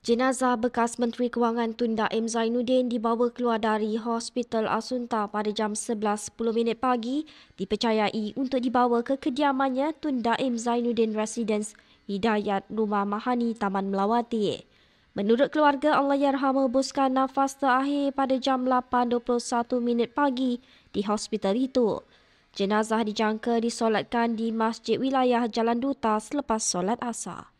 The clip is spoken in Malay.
Jenazah bekas Menteri Kewangan Tun Daim Zainuddin dibawa keluar dari Hospital Asunta pada jam 11.10 pagi dipercayai untuk dibawa ke kediamannya Tun Daim Zainuddin Residence Hidayat Rumah Mahani Taman Melawati. Menurut keluarga Allah Yarham membuskan nafas terakhir pada jam 8.21 pagi di hospital itu. Jenazah dijangka disolatkan di Masjid Wilayah Jalan Duta selepas solat asar.